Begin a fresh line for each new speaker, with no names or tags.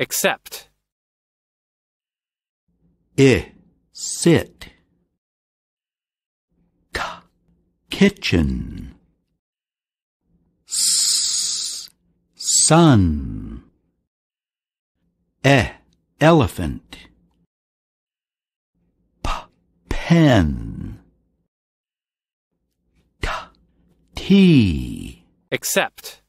Except.
I, sit.
K, kitchen.
S, sun. E, elephant. P, pen. T, tea.
Accept.